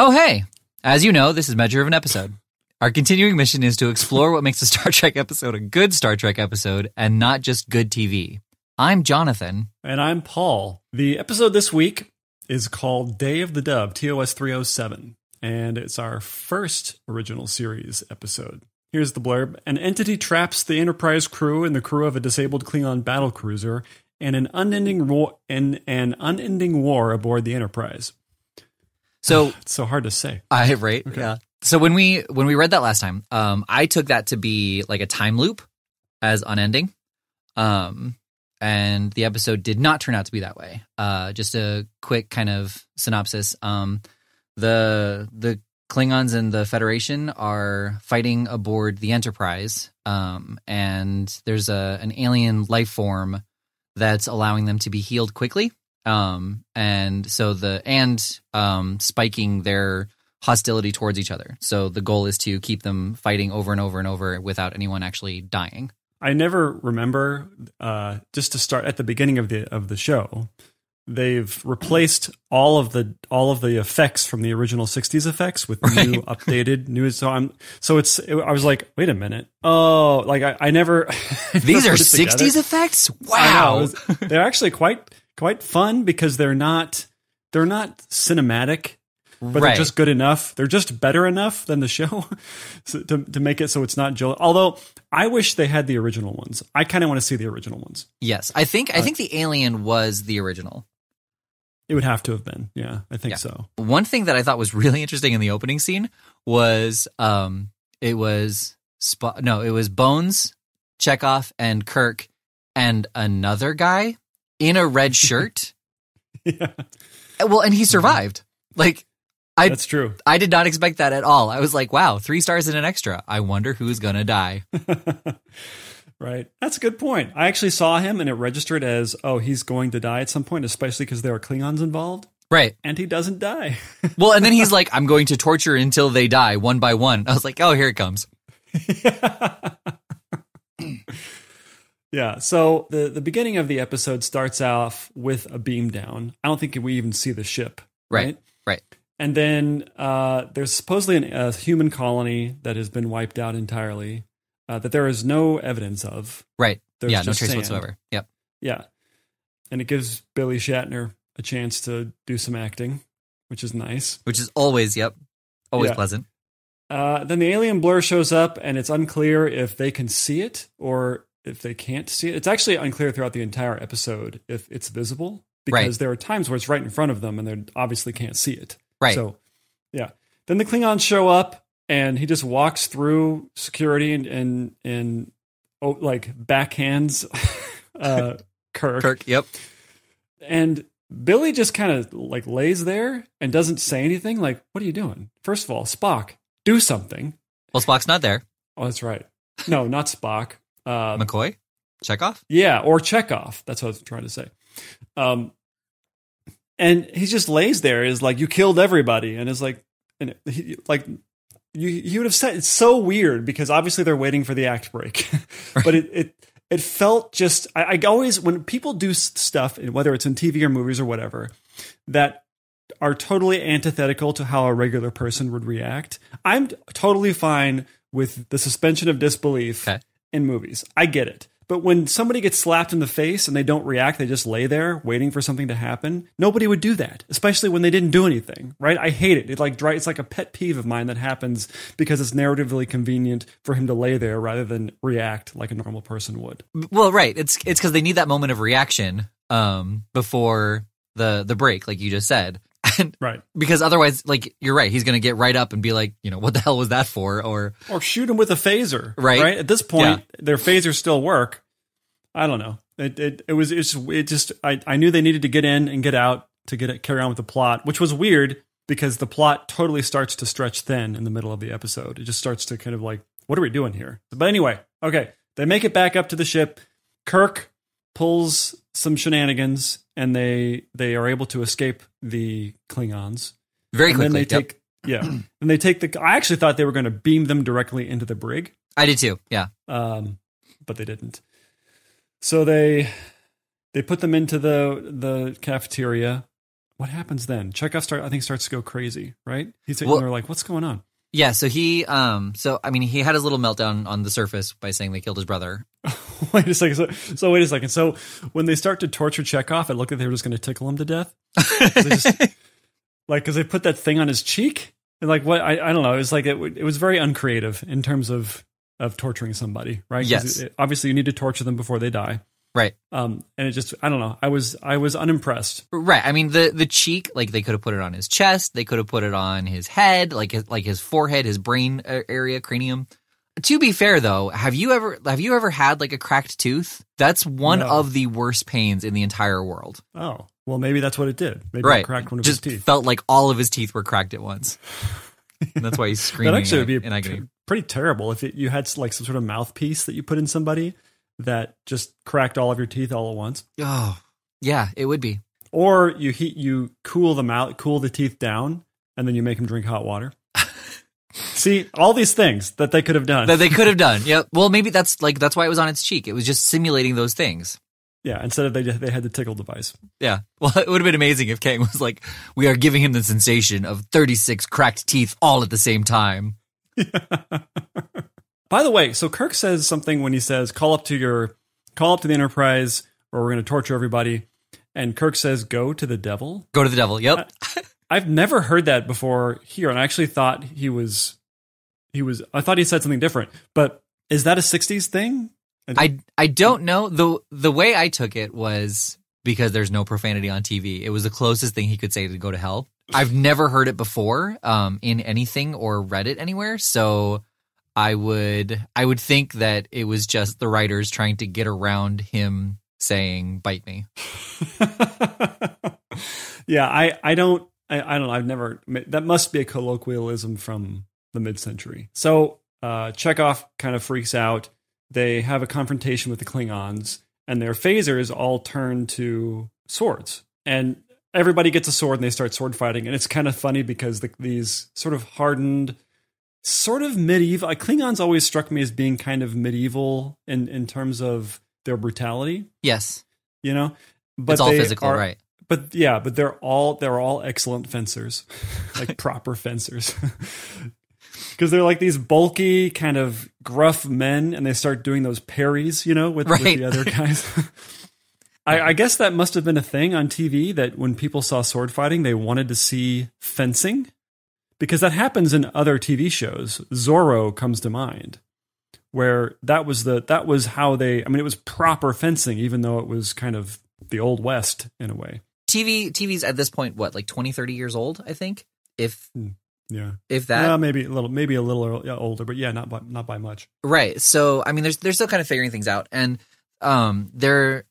Oh, hey. As you know, this is Measure of an Episode. Our continuing mission is to explore what makes a Star Trek episode a good Star Trek episode and not just good TV. I'm Jonathan. And I'm Paul. The episode this week is called Day of the Dove, TOS 307, and it's our first original series episode. Here's the blurb An entity traps the Enterprise crew and the crew of a disabled Klingon battle cruiser in an unending, ro- in an unending war aboard the Enterprise. So it's so hard to say. I right. Okay. Yeah. So when we when we read that last time, um, I took that to be like a time loop as unending. Um, and the episode did not turn out to be that way. Uh, just a quick kind of synopsis. Um, the the Klingons and the Federation are fighting aboard the Enterprise, um, and there's a an alien life form that's allowing them to be healed quickly um, and so the and um, spiking their hostility towards each other. So the goal is to keep them fighting over and over and over without anyone actually dying. I never remember. Uh, just to start at the beginning of the of the show, they've replaced all of the all of the effects from the original 60s effects with right. new updated new so i'm so it's it, i was like wait a minute oh like i, I never these are 60s together. effects wow was, they're actually quite quite fun because they're not they're not cinematic but right. they're just good enough. They're just better enough than the show so to, to make it so it's not jill Although I wish they had the original ones. I kind of want to see the original ones. Yes, I think uh, I think the Alien was the original. It would have to have been. Yeah, I think yeah. so. One thing that I thought was really interesting in the opening scene was um it was Sp- no, it was Bones, Chekhov, and Kirk, and another guy in a red shirt. yeah. Well, and he mm-hmm. survived. Like I That's true. I did not expect that at all. I was like, wow, three stars and an extra. I wonder who's gonna die. right. That's a good point. I actually saw him and it registered as, oh, he's going to die at some point, especially because there are Klingons involved. Right. And he doesn't die. well, and then he's like, I'm going to torture until they die one by one. I was like, oh, here it comes. Yeah. So the the beginning of the episode starts off with a beam down. I don't think we even see the ship. Right. Right. right. And then uh, there's supposedly an, a human colony that has been wiped out entirely. Uh, that there is no evidence of. Right. There's yeah. No trace sand. whatsoever. Yep. Yeah. And it gives Billy Shatner a chance to do some acting, which is nice. Which is always yep, always yeah. pleasant. Uh, then the alien blur shows up, and it's unclear if they can see it or if they can't see it. It's actually unclear throughout the entire episode if it's visible because right. there are times where it's right in front of them and they obviously can't see it. Right. So, yeah. Then the Klingons show up and he just walks through security and and and oh, like backhands uh, Kirk. Kirk. Yep. And Billy just kind of like lays there and doesn't say anything. Like, what are you doing? First of all, Spock, do something. Well, Spock's not there. Oh, that's right. No, not Spock. Uh, McCoy? Chekhov? Yeah, or Chekhov. That's what I was trying to say. Um, and he just lays there is like you killed everybody and it's like and he, like you he would have said it's so weird because obviously they're waiting for the act break but it it it felt just I, I, always when people do stuff whether it's in tv or movies or whatever that are totally antithetical to how a regular person would react i'm totally fine with the suspension of disbelief okay in movies. I get it. But when somebody gets slapped in the face and they don't react, they just lay there waiting for something to happen. Nobody would do that, especially when they didn't do anything, right? I hate it. It like it's like a pet peeve of mine that happens because it's narratively convenient for him to lay there rather than react like a normal person would. Well, right. It's it's because they need that moment of reaction um, before the the break, like you just said. And right. Because otherwise, like you're right, he's going to get right up and be like, you know, what the hell was that for? Or or shoot him with a phaser. Right. Right. At this point, yeah. their phasers still work. I don't know. It it, it was it's it just I I knew they needed to get in and get out to get it, carry on with the plot, which was weird because the plot totally starts to stretch thin in the middle of the episode. It just starts to kind of like, what are we doing here? But anyway, okay, they make it back up to the ship. Kirk pulls some shenanigans and they they are able to escape the Klingons. Very quickly. And then they yep. take yeah, and they take the. I actually thought they were going to beam them directly into the brig. I did too. Yeah. Um, but they didn't. So they they put them into the the cafeteria. What happens then? Chekhov start I think starts to go crazy, right? He's well, they're like, "What's going on?" Yeah, so he um so I mean he had his little meltdown on the surface by saying they killed his brother. wait a second. So, so, wait a second. So when they start to torture Chekhov, it looked like they were just going to tickle him to death. just, like cuz they put that thing on his cheek and like what I, I don't know, it was like it it was very uncreative in terms of of torturing somebody, right? Yes. It, obviously you need to torture them before they die. Right. Um, and it just I don't know. I was I was unimpressed. Right. I mean the the cheek like they could have put it on his chest, they could have put it on his head, like his, like his forehead, his brain area, cranium. To be fair though, have you ever have you ever had like a cracked tooth? That's one no. of the worst pains in the entire world. Oh. Well, maybe that's what it did. Maybe right. it cracked one of just his teeth. felt like all of his teeth were cracked at once. and that's why he's screaming. that actually would be in, agony. pretty terrible if it, you had like some sort of mouthpiece that you put in somebody that just cracked all of your teeth all at once. Oh, yeah, it would be. Or you heat, you cool them out, cool the teeth down, and then you make them drink hot water. See, all these things that they could have done. That they could have done. Yeah. Well, maybe that's like that's why it was on its cheek. It was just simulating those things. Yeah, instead of they they had the tickle device. Yeah. Well, it would have been amazing if Kang was like, "We are giving him the sensation of 36 cracked teeth all at the same time." Yeah. By the way, so Kirk says something when he says, "Call up to your, call up to the Enterprise, or we're going to torture everybody." And Kirk says, "Go to the devil." Go to the devil. Yep. I, I've never heard that before here, and I actually thought he was, he was. I thought he said something different, but is that a '60s thing? I I don't know. the The way I took it was because there's no profanity on TV. It was the closest thing he could say to go to hell. I've never heard it before um, in anything or read it anywhere. So I would I would think that it was just the writers trying to get around him saying "bite me." yeah, I I don't I, I, don't know. I've never that must be a colloquialism from the mid-century. So uh, Chekhov kind of freaks out. They have a confrontation with the Klingons, and their phasers all turn to swords, and everybody gets a sword and they start sword fighting. And it's kind of funny because the, these sort of hardened sort of medieval. Klingons always struck me as being kind of medieval in in terms of their brutality. Yes, you know, but it's all physical, are, right? But yeah, but they're all they're all excellent fencers, like proper fencers. Because they're like these bulky, kind of gruff men, and they start doing those parries, you know, with, right. with the other guys. I, I guess that must have been a thing on TV that when people saw sword fighting, they wanted to see fencing because that happens in other TV shows. Zorro comes to mind, where that was the that was how they. I mean, it was proper fencing, even though it was kind of the old west in a way. TV TV's at this point what like 20, 30 years old, I think. If hmm. yeah, if that maybe a little maybe a little older, but yeah, not by, not by much. Right. So I mean, there's they're still kind of figuring things out, and um, there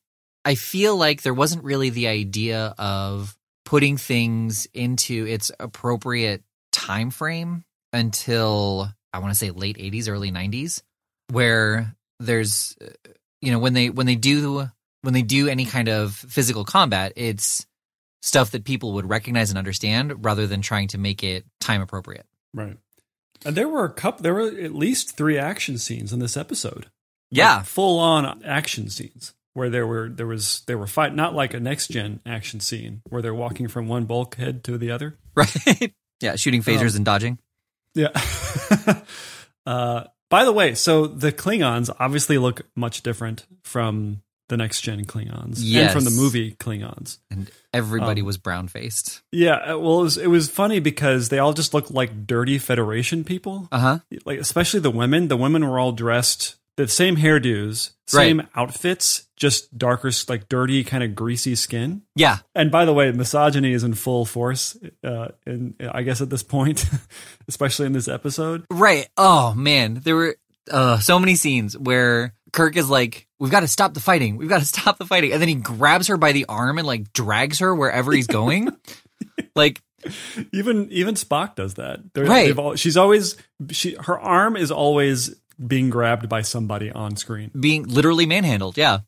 I feel like there wasn't really the idea of putting things into its appropriate time frame until I want to say late 80s, early 90s, where there's uh, you know when they when they do when they do any kind of physical combat, it's stuff that people would recognize and understand rather than trying to make it time appropriate. Right. And there were a couple there were at least three action scenes in this episode. Yeah. Like full on action scenes where there were there was there were fight not like a next gen action scene where they're walking from one bulkhead to the other. Right. Yeah, shooting phasers um, and dodging. Yeah. uh, by the way, so the Klingons obviously look much different from the next gen Klingons yes. and from the movie Klingons. And everybody um, was brown faced. Yeah, uh, well, it was it was funny because they all just looked like dirty Federation people. Uh huh. Like especially the women. The women were all dressed the same hairdos, same right. outfits, just darker, like dirty, kind of greasy skin. Yeah. And by the way, misogyny is in full force, uh, and I guess at this point, especially in this episode. Right. Oh man, there were uh, so many scenes where Kirk is like, "We've got to stop the fighting. We've got to stop the fighting," and then he grabs her by the arm and like drags her wherever he's going. like even even Spock does that. right. All, she's always she her arm is always being grabbed by somebody on screen. Being literally manhandled, yeah.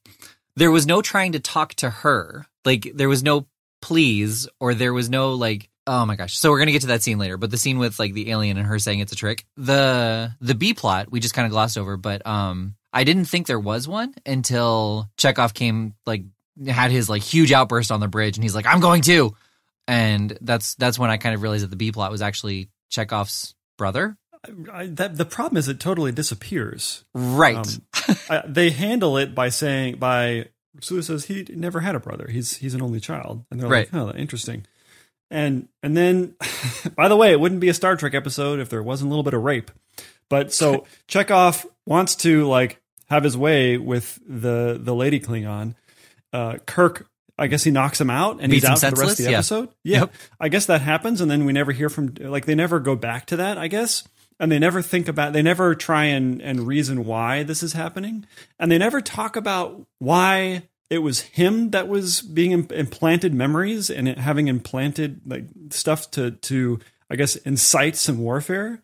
There was no trying to talk to her. Like there was no please or there was no like oh my gosh. So we're going to get to that scene later, but the scene with like the alien and her saying it's a trick. The the B plot we just kind of glossed over, but um I didn't think there was one until Chekhov came like had his like huge outburst on the bridge and he's like I'm going to. And that's that's when I kind of realized that the B plot was actually Chekhov's brother I, that, the problem is it totally disappears. Right. Um, I, they handle it by saying by Sue says he never had a brother. He's he's an only child, and they're right. like, oh, interesting. And and then, by the way, it wouldn't be a Star Trek episode if there wasn't a little bit of rape. But so Chekhov wants to like have his way with the the lady Klingon. Uh, Kirk, I guess he knocks him out and Beats he's out for the rest of the yeah. episode. Yeah, yep. I guess that happens, and then we never hear from like they never go back to that. I guess and they never think about they never try and and reason why this is happening and they never talk about why it was him that was being implanted memories and having implanted like stuff to to i guess incite some warfare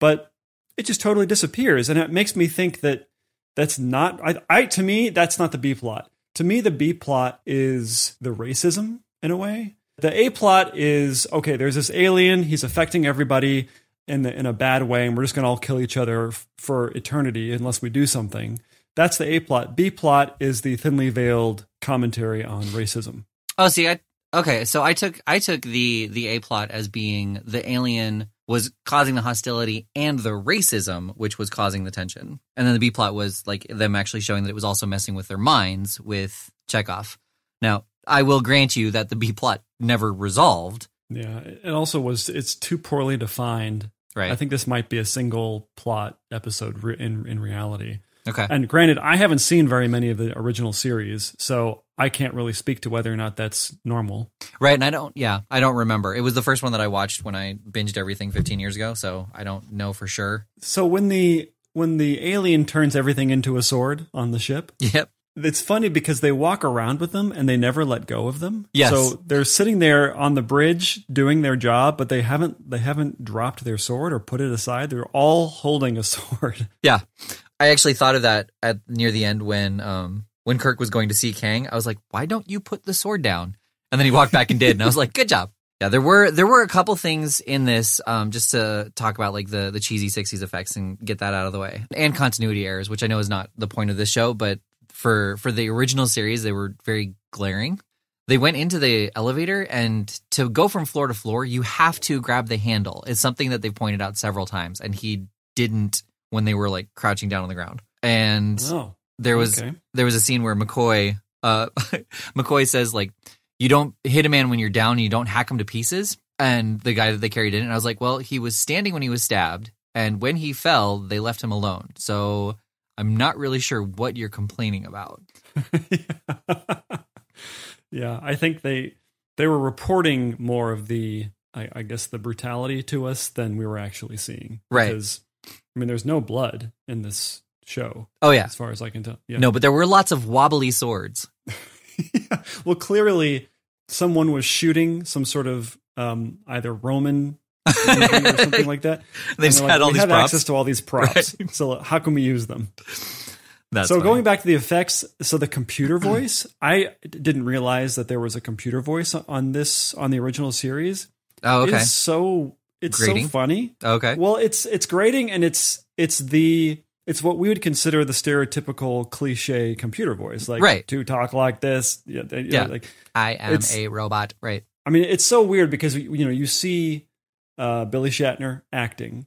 but it just totally disappears and it makes me think that that's not i, I to me that's not the b plot to me the b plot is the racism in a way the a plot is okay there's this alien he's affecting everybody in the, in a bad way, and we're just going to all kill each other f- for eternity unless we do something. That's the A plot. B plot is the thinly veiled commentary on racism. Oh, see, I okay. So I took I took the the A plot as being the alien was causing the hostility and the racism, which was causing the tension, and then the B plot was like them actually showing that it was also messing with their minds with Chekhov. Now, I will grant you that the B plot never resolved. Yeah, it also was. It's too poorly defined Right. I think this might be a single plot episode in in reality. Okay. And granted, I haven't seen very many of the original series, so I can't really speak to whether or not that's normal. Right. And I don't, yeah, I don't remember. It was the first one that I watched when I binged everything 15 years ago, so I don't know for sure. So when the. When the alien turns everything into a sword on the ship, yep, it's funny because they walk around with them and they never let go of them. Yes. So they're sitting there on the bridge doing their job, but they haven't they haven't dropped their sword or put it aside. They're all holding a sword. Yeah. I actually thought of that at near the end when um when Kirk was going to see Kang. I was like, "Why don't you put the sword down?" And then he walked back and did, and I was like, "Good job." Yeah, there were there were a couple things in this um, just to talk about like the the cheesy sixties effects and get that out of the way, and continuity errors, which I know is not the point of this show, but for for the original series, they were very glaring. They went into the elevator, and to go from floor to floor, you have to grab the handle. It's something that they pointed out several times, and he didn't when they were like crouching down on the ground. And oh, there was okay. there was a scene where McCoy uh, McCoy says like you don't hit a man when you're down, and you don't hack him to pieces. And the guy that they carried in, and I was like, well, he was standing when he was stabbed, and when he fell, they left him alone. So I'm not really sure what you're complaining about. yeah. yeah, I think they they were reporting more of the I, I, guess the brutality to us than we were actually seeing. Right. Because I mean, there's no blood in this show. Oh yeah, as far as I can tell. Yeah. No, but there were lots of wobbly swords. yeah. Well, clearly someone was shooting some sort of um, either Roman something like that. they just like, had all these props. access to all these props. Right. So how can we use them? That's so funny. going back to the effects, so the computer voice, I didn't realize that there was a computer voice on this on the original series. Oh, okay. It's so it's so funny. Okay. Well, it's it's grating and it's it's the it's what we would consider the stereotypical cliche computer voice, like right. to talk like this. Yeah, yeah. Know, like I am a robot. Right. I mean, it's so weird because you know you see uh, Billy Shatner acting,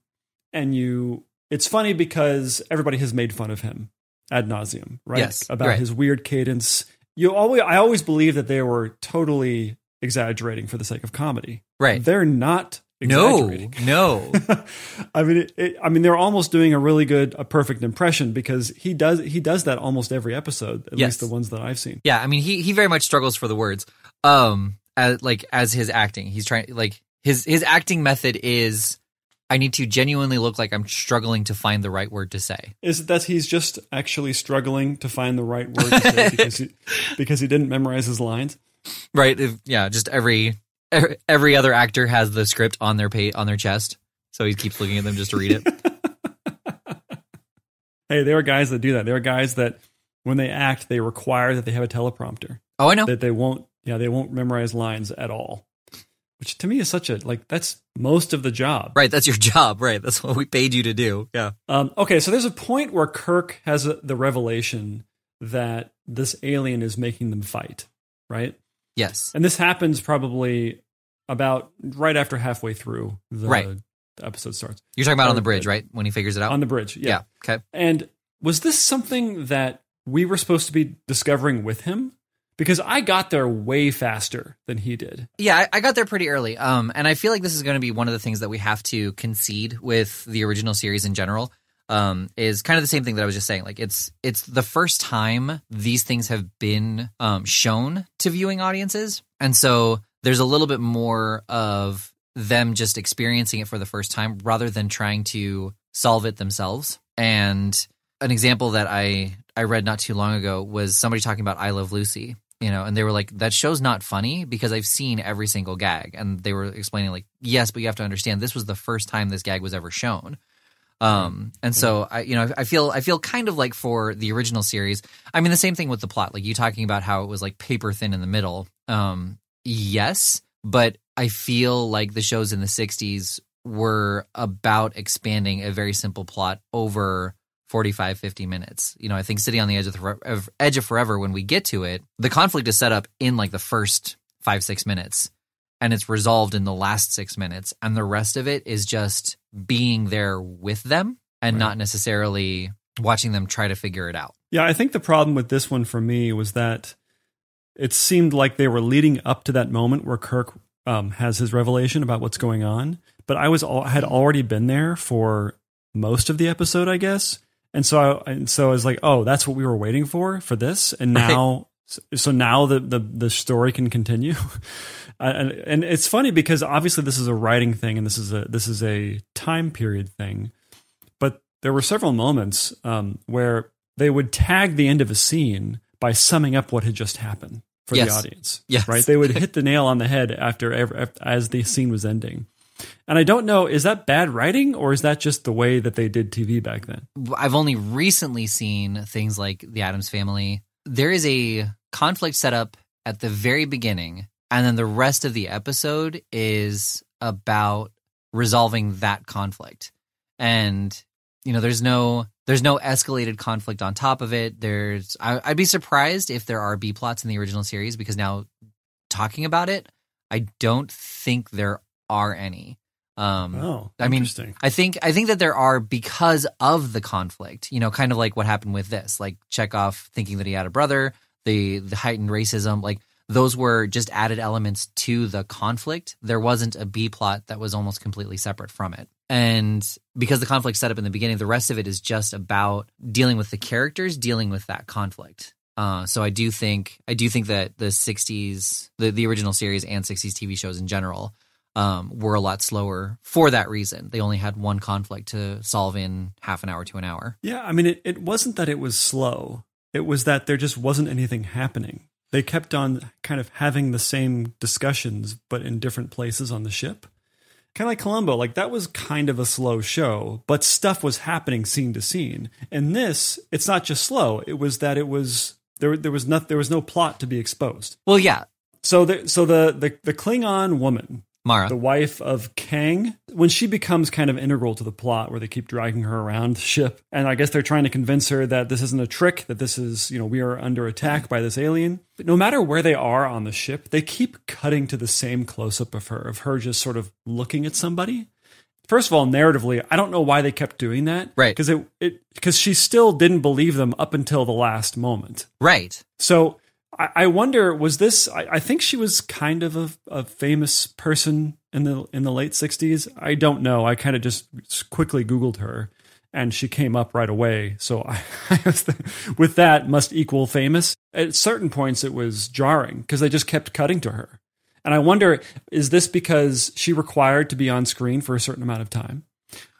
and you. It's funny because everybody has made fun of him ad nauseum, right? Yes, about right. his weird cadence. You always, I always believe that they were totally exaggerating for the sake of comedy. Right? They're not. No, no. I mean, it, it, I mean, they're almost doing a really good, a perfect impression because he does he does that almost every episode, at yes. least the ones that I've seen. Yeah, I mean, he he very much struggles for the words. Um, as, like as his acting, he's trying like his his acting method is I need to genuinely look like I'm struggling to find the right word to say. Is it that he's just actually struggling to find the right word to say because he, because he didn't memorize his lines? Right. If, yeah. Just every every other actor has the script on their pay, on their chest, so he keeps looking at them just to read it. hey, there are guys that do that. There are guys that when they act, they require that they have a teleprompter. Oh, I know that they won't. Yeah, they won't memorize lines at all which to me is such a like that's most of the job right that's your job right that's what we paid you to do yeah um, okay so there's a point where kirk has a, the revelation that this alien is making them fight right yes and this happens probably about right after halfway through the right. episode starts you're talking about or on the um, bridge right when he figures it out on the bridge yeah. yeah okay and was this something that we were supposed to be discovering with him because I got there way faster than he did. Yeah, I, I got there pretty early. Um, and I feel like this is going to be one of the things that we have to concede with the original series in general. Um, is kind of the same thing that I was just saying. Like it's it's the first time these things have been um, shown to viewing audiences, and so there's a little bit more of them just experiencing it for the first time rather than trying to solve it themselves. And an example that I I read not too long ago was somebody talking about I Love Lucy you know and they were like that show's not funny because i've seen every single gag and they were explaining like yes but you have to understand this was the first time this gag was ever shown um and so mm-hmm. i you know i feel i feel kind of like for the original series i mean the same thing with the plot like you talking about how it was like paper thin in the middle um yes but i feel like the shows in the 60s were about expanding a very simple plot over 45 50 minutes you know i think sitting on the edge of, the, of edge of forever when we get to it the conflict is set up in like the first five six minutes and it's resolved in the last six minutes and the rest of it is just being there with them and right. not necessarily watching them try to figure it out yeah i think the problem with this one for me was that it seemed like they were leading up to that moment where kirk um, has his revelation about what's going on but i was all, had already been there for most of the episode i guess and so I, and so I was like, oh, that's what we were waiting for for this, and now. Right. So now the, the, the story can continue, and, and it's funny because obviously this is a writing thing and this is a this is a time period thing, but there were several moments um, where they would tag the end of a scene by summing up what had just happened for yes. the audience. Yes. Right? They would hit the nail on the head after as the scene was ending. And I don't know, is that bad writing or is that just the way that they did TV back then? I've only recently seen things like The Adams Family. There is a conflict set up at the very beginning, and then the rest of the episode is about resolving that conflict. And you know, there's no there's no escalated conflict on top of it. There's I, I'd be surprised if there are B plots in the original series because now talking about it, I don't think there are any. Um, oh, I mean, I think I think that there are because of the conflict. You know, kind of like what happened with this, like Chekhov thinking that he had a brother, the the heightened racism, like those were just added elements to the conflict. There wasn't a B plot that was almost completely separate from it. And because the conflict set up in the beginning, the rest of it is just about dealing with the characters, dealing with that conflict. Uh, so I do think I do think that the '60s, the, the original series and '60s TV shows in general, um, were a lot slower for that reason. They only had one conflict to solve in half an hour to an hour. Yeah, I mean, it, it wasn't that it was slow, it was that there just wasn't anything happening. They kept on kind of having the same discussions, but in different places on the ship. Kind of like Columbo, like that was kind of a slow show, but stuff was happening scene to scene. And this, it's not just slow; it was that it was there. There was not there was no plot to be exposed. Well, yeah. So the so the the, the Klingon woman Mara. The wife of Kang. When she becomes kind of integral to the plot where they keep dragging her around the ship, and I guess they're trying to convince her that this isn't a trick, that this is, you know, we are under attack by this alien. But no matter where they are on the ship, they keep cutting to the same close up of her, of her just sort of looking at somebody. First of all, narratively, I don't know why they kept doing that. Right. Because it, it, because she still didn't believe them up until the last moment. Right. So I, wonder was this? I, think she was kind of a, a, famous person in the in the late '60s. I don't know. I kind of just quickly Googled her, and she came up right away. So I, I with that must equal famous. At certain points, it was jarring because they just kept cutting to her. And I wonder, is this because she required to be on screen for a certain amount of time?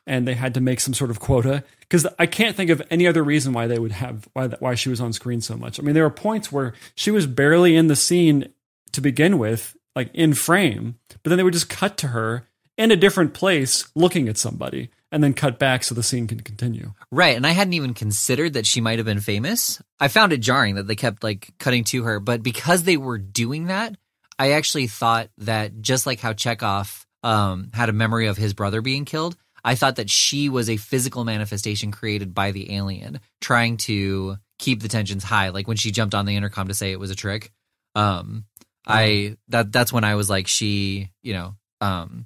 and they had to make some sort of quota because I can't think of any other reason why they would have why why she was on screen so much. I mean, there were points where she was barely in the scene to begin with, like in frame, but then they would just cut to her in a different place looking at somebody and then cut back so the scene can continue. Right, and I hadn't even considered that she might have been famous. I found it jarring that they kept like cutting to her, but because they were doing that, I actually thought that just like how Chekhov um, had a memory of his brother being killed, I thought that she was a physical manifestation created by the alien trying to keep the tensions high. Like when she jumped on the intercom to say it was a trick. Um, uh-huh. I that that's when I was like, she, you know, um,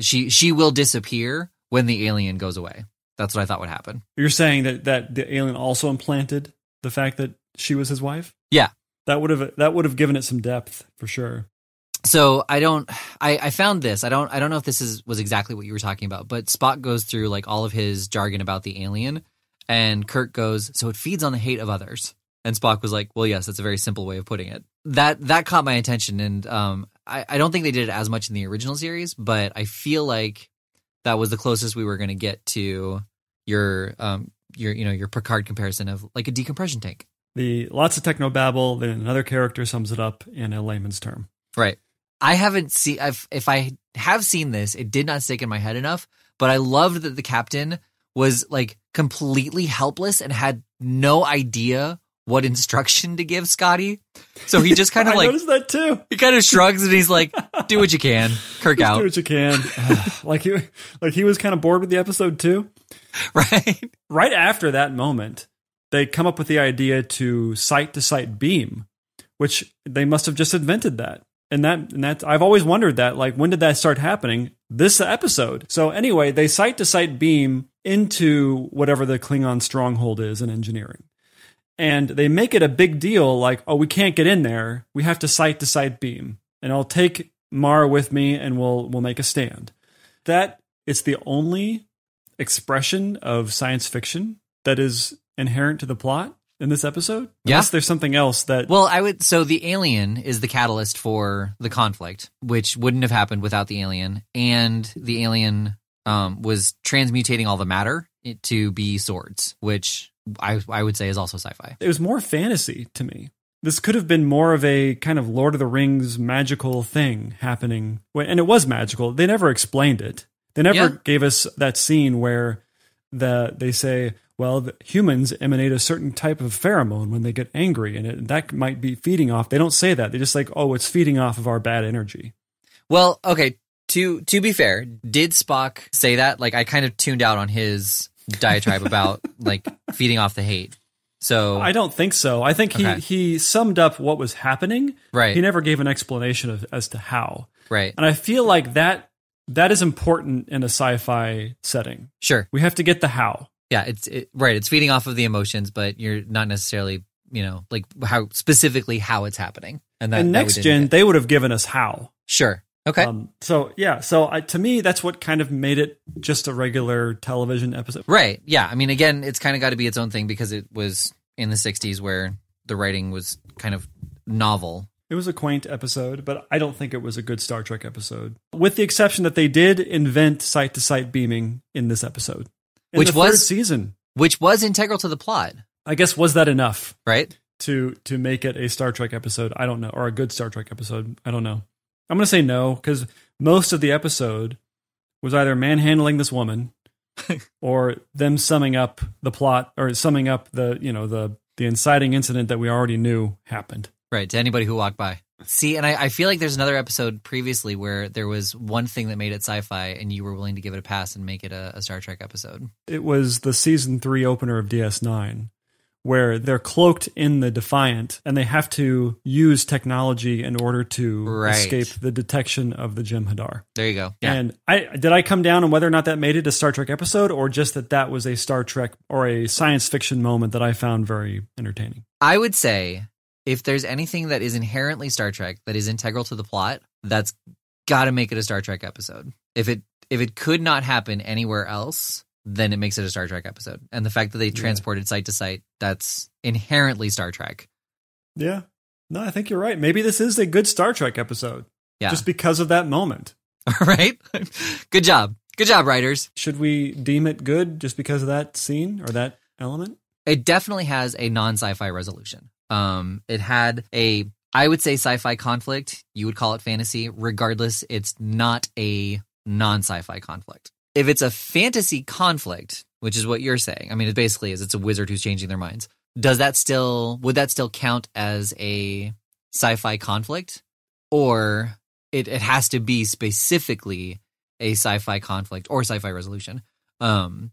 she she will disappear when the alien goes away. That's what I thought would happen. You're saying that that the alien also implanted the fact that she was his wife. Yeah, that would have that would have given it some depth for sure so I don't I, I found this. I don't I don't know if this is was exactly what you were talking about, but Spock goes through like all of his jargon about the alien and Kirk goes, So it feeds on the hate of others. And Spock was like, Well, yes, that's a very simple way of putting it. That that caught my attention and um I, I don't think they did it as much in the original series, but I feel like that was the closest we were gonna get to your um your you know your Picard comparison of like a decompression tank. The lots of technobabble, then another character sums it up in a layman's term. Right. I haven't seen. if if I have seen this, it did not stick in my head enough. But I loved that the captain was like completely helpless and had no idea what instruction to give Scotty. So he just kind of like noticed that too. He kind of shrugs and he's like, "Do what you can, Kirk just out. Do what you can." like he, like he was kind of bored with the episode too. Right. Right after that moment, they come up with the idea to site to site beam, which they must have just invented that and that and that I've always wondered that like when did that start happening? This episode. So anyway, they site to site beam into whatever the Klingon stronghold is in engineering. And they make it a big deal like, oh, we can't get in there. We have to site to site beam. And I'll take Mara with me and we'll we'll make a stand. That it's the only expression of science fiction that is inherent to the plot in this episode? Yeah. there's something else that. Well, I would. So the alien is the catalyst for the conflict, which wouldn't have happened without the alien. And the alien um, was transmutating all the matter to be swords, which I, I would say is also sci fi. It was more fantasy to me. This could have been more of a kind of Lord of the Rings magical thing happening. And it was magical. They never explained it. They never yeah. gave us that scene where the they say, well, humans emanate a certain type of pheromone when they get angry, and it, that might be feeding off. They don't say that. They just like, oh, it's feeding off of our bad energy. Well, okay. To to be fair, did Spock say that? Like, I kind of tuned out on his diatribe about like feeding off the hate. So I don't think so. I think he okay. he summed up what was happening. Right. He never gave an explanation of, as to how. Right. And I feel like that that is important in a sci-fi setting. Sure. We have to get the how yeah, it's it, right. It's feeding off of the emotions, but you're not necessarily you know like how specifically how it's happening. And that and next that gen get. they would have given us how sure okay. Um, so yeah, so I, to me that's what kind of made it just a regular television episode, right? Yeah, I mean again, it's kind of got to be its own thing because it was in the '60s where the writing was kind of novel it was a quaint episode, but I don't think it was a good Star Trek episode, with the exception that they did invent sight to sight beaming in this episode which was season, which was integral to the plot. I guess was that enough, right? To to make it a Star Trek episode, I don't know, or a good Star Trek episode, I don't know. I'm gonna say no because most of the episode was either manhandling this woman or them summing up the plot or summing up the you know the the inciting incident that we already knew happened. Right to anybody who walked by. See, and I, I, feel like there's another episode previously where there was one thing that made it sci-fi, and you were willing to give it a pass and make it a, a Star Trek episode. It was the season three opener of DS9, where they're cloaked in the Defiant, and they have to use technology in order to right. escape the detection of the Jem'Hadar. There you go. Yeah. And I did I come down on whether or not that made it a Star Trek episode, or just that that was a Star Trek or a science fiction moment that I found very entertaining. I would say if there's anything that is inherently Star Trek that is integral to the plot, that's got to make it a Star Trek episode. If it if it could not happen anywhere else, then it makes it a Star Trek episode. And the fact that they transported site to site, that's inherently Star Trek. Yeah. No, I think you're right. Maybe this is a good Star Trek episode. Yeah. Just because of that moment. All right. good job. Good job, writers. Should we deem it good just because of that scene or that element? It definitely has a non sci fi resolution. Um, it had a, I would say, sci fi conflict. You would call it fantasy. Regardless, it's not a non sci fi conflict. If it's a fantasy conflict, which is what you're saying, I mean, it basically is it's a wizard who's changing their minds. Does that still, would that still count as a sci fi conflict? Or it, it has to be specifically a sci fi conflict or sci fi resolution? Um,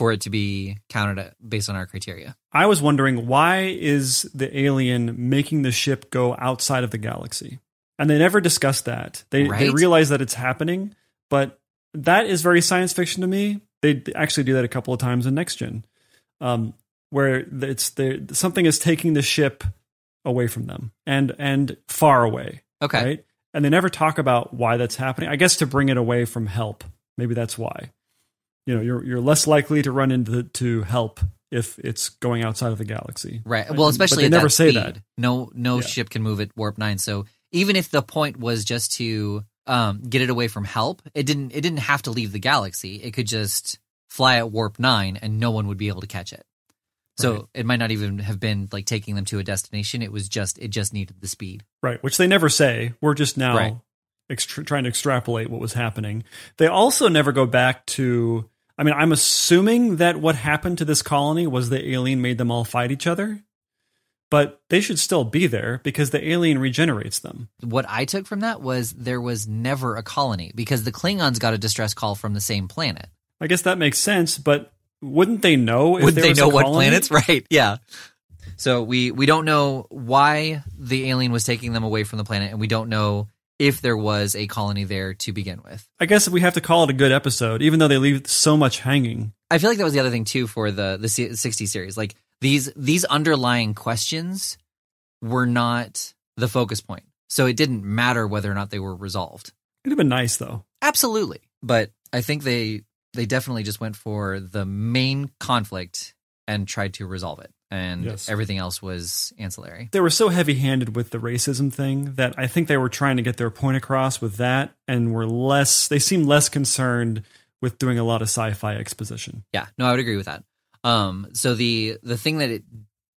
for it to be counted based on our criteria. I was wondering why is the alien making the ship go outside of the galaxy? And they never discuss that. They right? they realize that it's happening, but that is very science fiction to me. They actually do that a couple of times in Next Gen, um, where it's the something is taking the ship away from them and and far away. Okay. Right? And they never talk about why that's happening. I guess to bring it away from help. Maybe that's why you know you're you're less likely to run into to help if it's going outside of the galaxy. Right. Well, especially and, they never that say speed. that. No no yeah. ship can move at warp 9. So even if the point was just to um, get it away from help, it didn't it didn't have to leave the galaxy. It could just fly at warp 9 and no one would be able to catch it. So right. it might not even have been like taking them to a destination. It was just it just needed the speed. Right, which they never say. We're just now right trying to extrapolate what was happening. They also never go back to. I mean, I'm assuming that what happened to this colony was the alien made them all fight each other, but they should still be there because the alien regenerates them. What I took from that was there was never a colony because the Klingons got a distress call from the same planet. I guess that makes sense, but wouldn't they know? If Wouldn't they know what planets? Right? Yeah. So we we don't know why the alien was taking them away from the planet, and we don't know if there was a colony there to begin with. I guess we have to call it a good episode, even though they leave so much hanging. I feel like that was the other thing too for the the sixty series. Like these these underlying questions were not the focus point, so it didn't matter whether or not they were resolved. It'd have been nice though. Absolutely, but I think they they definitely just went for the main conflict and tried to resolve it and yes. everything else was ancillary. They were so heavy handed with the racism thing that I think they were trying to get their point across with that and were less, they seemed less concerned with doing a lot of sci fi exposition. Yeah, no, I would agree with that. Um, so the, the thing that it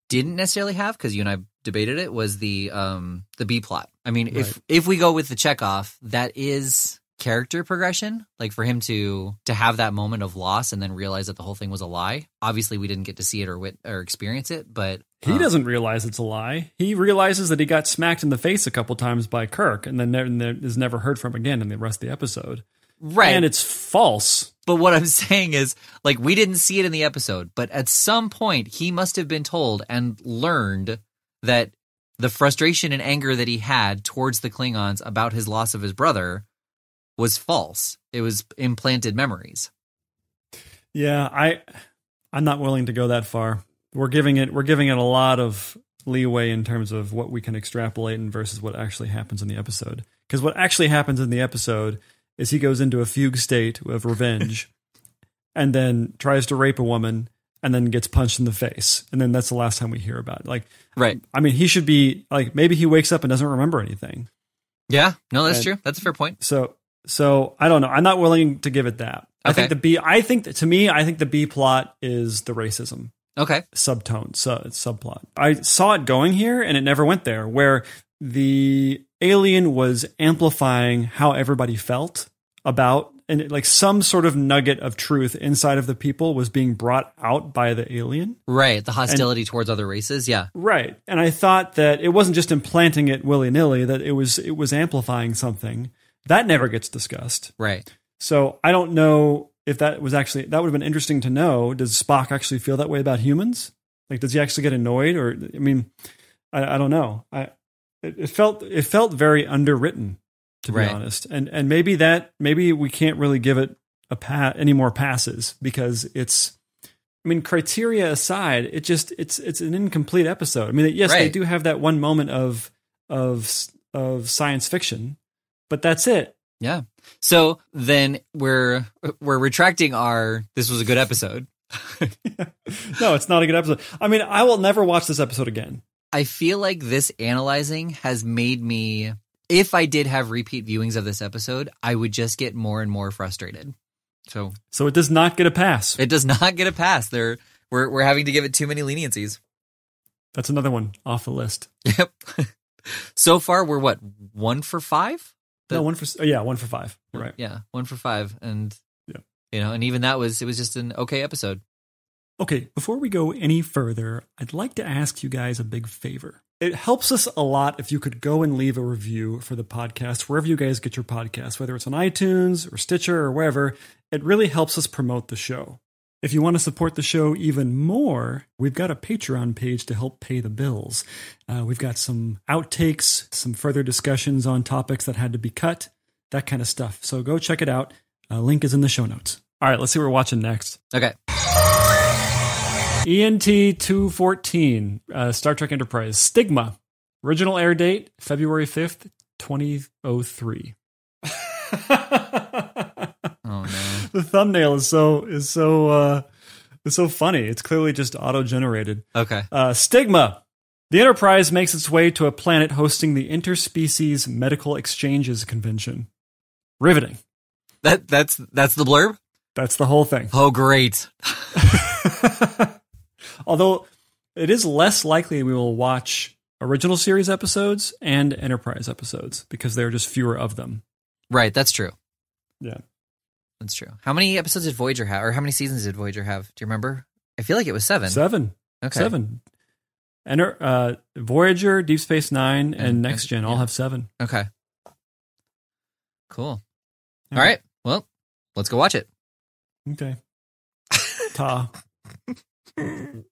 didn't necessarily have, because you and I debated it, was the, um, the B plot. I mean, right. if, if we go with the checkoff, that is character progression like for him to to have that moment of loss and then realize that the whole thing was a lie obviously we didn't get to see it or wit- or experience it but um, he doesn't realize it's a lie he realizes that he got smacked in the face a couple times by kirk and then ne- and then is never heard from again in the rest of the episode right and it's false but what i'm saying is like we didn't see it in the episode but at some point he must have been told and learned that the frustration and anger that he had towards the klingons about his loss of his brother was false. It was implanted memories. Yeah, I I'm not willing to go that far. We're giving it we're giving it a lot of leeway in terms of what we can extrapolate and versus what actually happens in the episode. Because what actually happens in the episode is he goes into a fugue state of revenge and then tries to rape a woman and then gets punched in the face and then that's the last time we hear about it like right i mean he should be like maybe he wakes up and doesn't remember anything yeah no that's and, true that's a fair point so so I don't know. I'm not willing to give it that. Okay. I think the B. I think that, to me, I think the B plot is the racism. Okay. Subtone, sub, subplot. I saw it going here, and it never went there. Where the alien was amplifying how everybody felt about and like some sort of nugget of truth inside of the people was being brought out by the alien. Right, the hostility and, towards other races, yeah. Right. And I thought that it wasn't just implanting it willy-nilly that it was it was amplifying something that never gets discussed. Right. So I don't know if that was actually that would have been interesting to know. Does Spock actually feel that way about humans? Like, does he actually get annoyed? Or I mean, I, I don't know. I it, it, felt it felt very underwritten to be right. honest, and and maybe that maybe we can't really give it a pat any more passes because it's. I mean, criteria aside, it just it's it's an incomplete episode. I mean, yes, right. they do have that one moment of of of science fiction but that's it. Yeah. So then we're we're retracting our this was a good episode. No, it's not a good episode. I mean, I will never watch this episode again. I feel like this analyzing has made me if I did have repeat viewings of this episode, I would just get more and more frustrated. So So it does not get a pass. It does not get a pass. There we're we're having to give it too many leniencies. That's another one off the list. Yep. so far we're what, one for five? But, no, one for oh, yeah, one for 5 right. Yeah, one for five, and yeah, you know, and even that was it was just an okay episode. Okay, before we go any further, I'd like to ask you guys a big favor. It helps us a lot if you could go and leave a review for the podcast wherever you guys get your podcast, whether it's on iTunes or Stitcher or wherever. It really helps us promote the show. If you want to support the show even more, we've got a Patreon page to help pay the bills. Uh, we've got some outtakes, some further discussions on topics that had to be cut, that kind of stuff. So go check it out. Uh, link is in the show notes. All right, let's see what we're watching next. Okay. ENT 214, uh, Star Trek Enterprise, Stigma. Original air date February 5th, 2003. the thumbnail is so is so uh, is so funny. It's clearly just auto generated. Okay. Uh, stigma. The Enterprise makes its way to a planet hosting the Interspecies Medical Exchanges Convention. Riveting. That that's that's the blurb. That's the whole thing. Oh, great. Although it is less likely we will watch original series episodes and Enterprise episodes because there are just fewer of them. Right, that's true. Yeah. That's true. How many episodes did Voyager have, or how many seasons did Voyager have? Do you remember? I feel like it was seven. Seven. Okay. Seven. Enter uh, Voyager, Deep Space Nine, and, and Next Gen yeah. all have seven. Okay. Cool. All right. Well, let's go watch it. Okay. Ta.